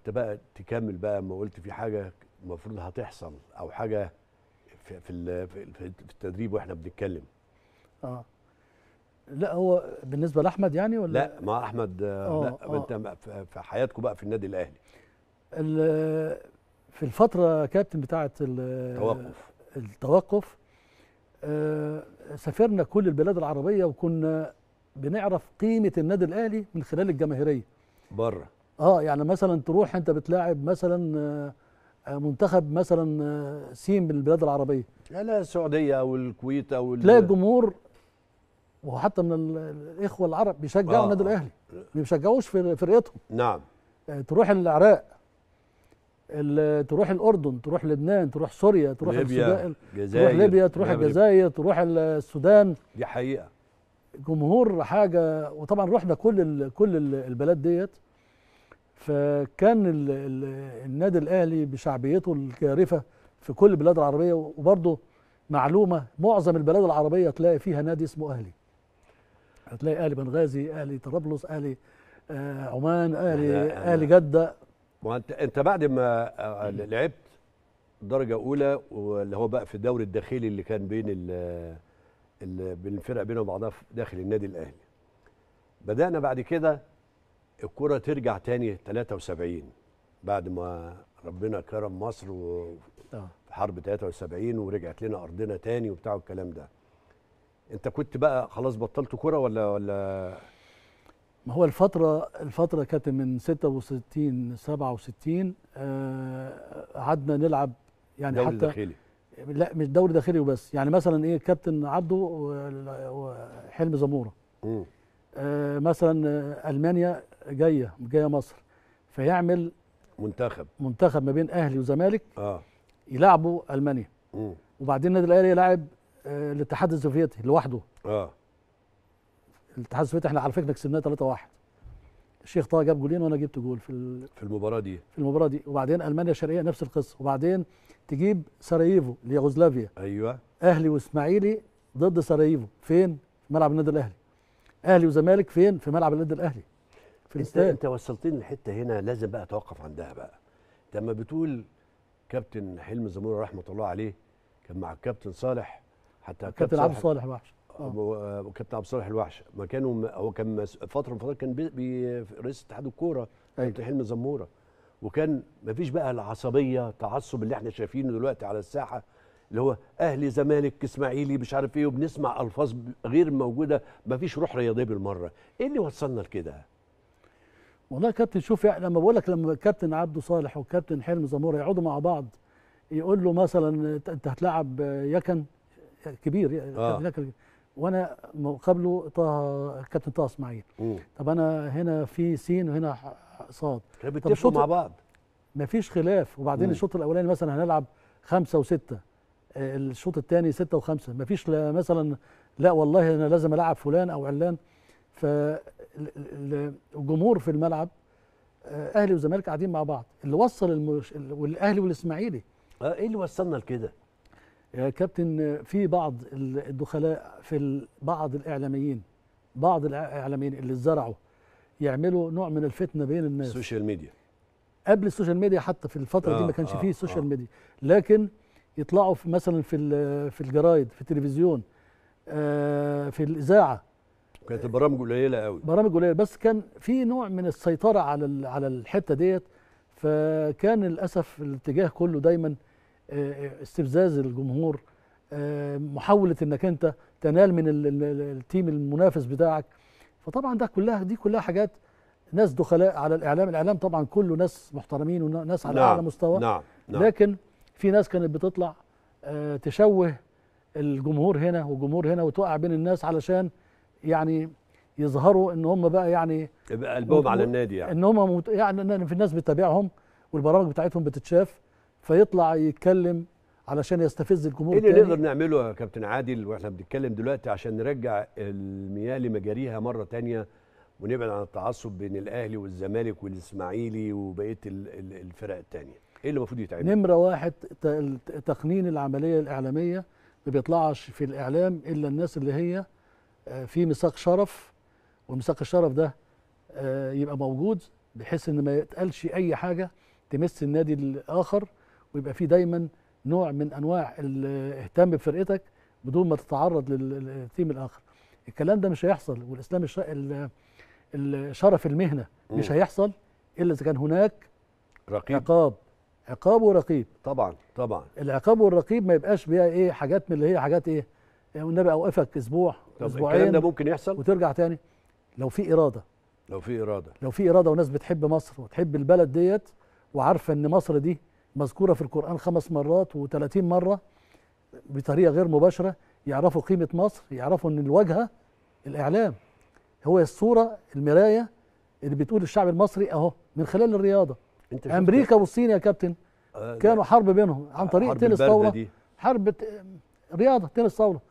انت بقى تكمل بقى اما قلت في حاجه المفروض هتحصل او حاجه في في في التدريب واحنا بنتكلم اه لا هو بالنسبه لاحمد يعني ولا لا مع احمد آه،, آه لا آه انت في حياتكم بقى في النادي الاهلي في الفتره كابتن بتاعه التوقف التوقف آه سافرنا كل البلاد العربيه وكنا بنعرف قيمه النادي الاهلي من خلال الجماهيريه بره اه يعني مثلا تروح انت بتلاعب مثلا آه، آه، منتخب مثلا آه، سين من البلاد العربيه لا السعوديه او الكويت او تلاقي الجمهور وحتى من الاخوه العرب بيشجعوا آه. النادي الاهلي ما بيشجعوش في فرقتهم نعم تروح العراق تروح الاردن تروح لبنان تروح سوريا تروح ليبيا جزائر تروح ليبيا تروح نعم، الجزائر تروح السودان دي حقيقه جمهور حاجه وطبعا رحنا كل كل البلاد ديت فكان الـ الـ النادي الاهلي بشعبيته الكارفه في كل البلاد العربيه وبرضه معلومه معظم البلاد العربيه تلاقي فيها نادي اسمه اهلي هتلاقي اهلي بنغازي اهلي طرابلس اهلي آه عمان اهلي اهلي جده وانت انت بعد ما آه، لعبت درجه اولى واللي هو بقى في الدوري الداخلي اللي كان بين ال بين الفرق بينهم بعضها داخل النادي الاهلي بدانا بعد كده الكرة ترجع تاني 73 بعد ما ربنا كرم مصر و آه. في حرب 73 ورجعت لنا ارضنا تاني وبتاع الكلام ده انت كنت بقى خلاص بطلت كرة ولا ولا ما هو الفترة الفترة كانت من 66 67 آه، قعدنا آه نلعب يعني دوري حتى داخلي لا مش دوري داخلي وبس يعني مثلا ايه كابتن عبده وحلمي زموره آه مثلا آه، المانيا جايه جايه مصر فيعمل منتخب منتخب ما بين اهلي وزمالك اه يلعبوا المانيا مم. وبعدين النادي الاهلي يلعب آه الاتحاد السوفيتي لوحده اه الاتحاد السوفيتي احنا على فكره كسبناه 3-1 الشيخ طه جاب جولين وانا جبت جول في في المباراه دي في المباراه دي وبعدين المانيا الشرقيه نفس القصه وبعدين تجيب سراييفو ليوغوسلافيا ايوه اهلي واسماعيلي ضد سراييفو فين؟ في ملعب النادي الاهلي اهلي وزمالك فين؟ في ملعب النادي الاهلي في انت مثال. انت وصلتني لحته هنا لازم بقى اتوقف عندها بقى انت لما بتقول كابتن حلمي زموره رحمه الله عليه كان مع الكابتن صالح حتى آه، آه. آه، كابتن عبد صالح الوحش وكابتن عبد الصالح الوحش ما كانوا هو كان فتره من كان بي بي رئيس اتحاد الكوره أيوة. كابتن حلمي زموره وكان ما فيش بقى العصبيه تعصب اللي احنا شايفينه دلوقتي على الساحه اللي هو اهلي زمالك اسماعيلي مش عارف ايه وبنسمع الفاظ غير موجوده ما فيش روح رياضيه بالمره ايه اللي وصلنا لكده والله يا كابتن شوف يعني لما بقول لك لما كابتن عبده صالح وكابتن حلمي زموره يقعدوا مع بعض يقول له مثلا انت هتلعب يكن كبير آه. يكن وانا مقابله طه كابتن طه اسماعيل طب انا هنا في سين وهنا صاد طب مع بعض مفيش خلاف وبعدين الشوط الاولاني مثلا هنلعب خمسه وسته الشوط الثاني سته وخمسه مفيش فيش مثلا لا والله انا لازم العب فلان او علان ف الجمهور في الملعب آه، اهلي وزمالك قاعدين مع بعض اللي وصل المش... والاهلي والاسماعيلي اه ايه اللي وصلنا لكده يا كابتن في بعض الدخلاء في بعض الاعلاميين بعض الاعلاميين اللي اتزرعوا يعملوا نوع من الفتنه بين الناس السوشيال ميديا قبل السوشيال ميديا حتى في الفتره آه دي ما كانش آه فيه سوشيال آه ميديا لكن يطلعوا في مثلا في في الجرايد في التلفزيون آه في الاذاعه كانت البرامج قليله قوي برامج قليله بس كان في نوع من السيطره على على الحته ديت فكان للاسف الاتجاه كله دايما آه، آه، استفزاز الجمهور آه، محاوله انك انت تنال من التيم المنافس بتاعك فطبعا ده كلها دي كلها حاجات ناس دخلاء على الاعلام الاعلام طبعا كله ناس محترمين وناس على نعم اعلى مستوى نعم نعم لكن في ناس كانت بتطلع تشوه الجمهور هنا والجمهور هنا وتوقع بين الناس علشان يعني يظهروا ان هم بقى يعني يبقى قلبهم على النادي يعني ان هم مت... يعني ان في الناس بتتابعهم والبرامج بتاعتهم بتتشاف فيطلع يتكلم علشان يستفز الجمهور ايه اللي نقدر نعمله يا كابتن عادل واحنا بنتكلم دلوقتي عشان نرجع المياه لمجاريها مره تانية ونبعد عن التعصب بين الاهلي والزمالك والاسماعيلي وبقيه الفرق التانية ايه اللي المفروض يتعمل نمره واحد تقنين العمليه الاعلاميه ما بيطلعش في الاعلام الا الناس اللي هي آه، في ميثاق شرف وميثاق الشرف ده آه، يبقى موجود بحيث ان ما يتقالش اي حاجه تمس النادي الاخر ويبقى في دايما نوع من انواع الاهتمام بفرقتك بدون ما تتعرض للتيم الاخر الكلام ده مش هيحصل والاسلام الشرف المهنه مش هيحصل الا اذا كان هناك رقيب عقاب عقاب ورقيب طبعا طبعا العقاب والرقيب ما يبقاش بيها ايه حاجات من اللي هي حاجات ايه والنبي اوقفك اسبوع طب اسبوعين الكلام ده ممكن يحصل وترجع تاني لو في اراده لو في اراده لو في اراده وناس بتحب مصر وتحب البلد ديت وعارفه ان مصر دي مذكوره في القران خمس مرات و30 مره بطريقه غير مباشره يعرفوا قيمه مصر يعرفوا ان الواجهه الاعلام هو الصوره المرايه اللي بتقول الشعب المصري اهو من خلال الرياضه انت امريكا والصين يا كابتن آه، كانوا حرب بينهم عن طريق تنس طاوله حرب رياضه تنس طاوله